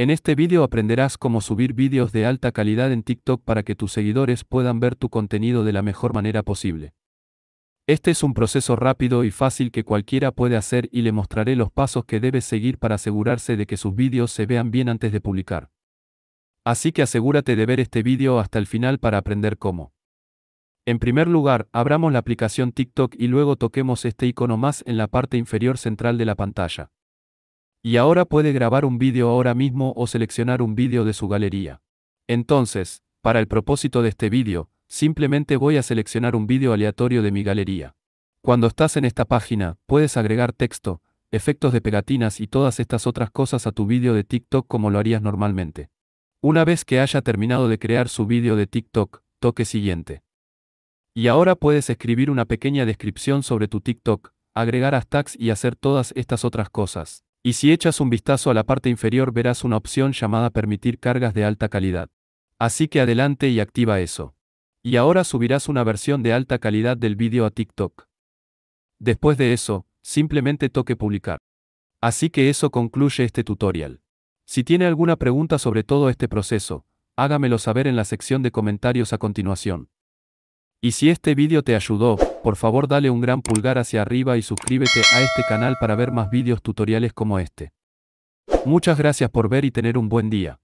En este vídeo aprenderás cómo subir vídeos de alta calidad en TikTok para que tus seguidores puedan ver tu contenido de la mejor manera posible. Este es un proceso rápido y fácil que cualquiera puede hacer y le mostraré los pasos que debes seguir para asegurarse de que sus vídeos se vean bien antes de publicar. Así que asegúrate de ver este vídeo hasta el final para aprender cómo. En primer lugar, abramos la aplicación TikTok y luego toquemos este icono más en la parte inferior central de la pantalla. Y ahora puede grabar un vídeo ahora mismo o seleccionar un vídeo de su galería. Entonces, para el propósito de este vídeo, simplemente voy a seleccionar un vídeo aleatorio de mi galería. Cuando estás en esta página, puedes agregar texto, efectos de pegatinas y todas estas otras cosas a tu vídeo de TikTok como lo harías normalmente. Una vez que haya terminado de crear su vídeo de TikTok, toque siguiente. Y ahora puedes escribir una pequeña descripción sobre tu TikTok, agregar hashtags y hacer todas estas otras cosas. Y si echas un vistazo a la parte inferior verás una opción llamada permitir cargas de alta calidad. Así que adelante y activa eso. Y ahora subirás una versión de alta calidad del vídeo a TikTok. Después de eso, simplemente toque publicar. Así que eso concluye este tutorial. Si tiene alguna pregunta sobre todo este proceso, hágamelo saber en la sección de comentarios a continuación. Y si este vídeo te ayudó, por favor dale un gran pulgar hacia arriba y suscríbete a este canal para ver más vídeos tutoriales como este. Muchas gracias por ver y tener un buen día.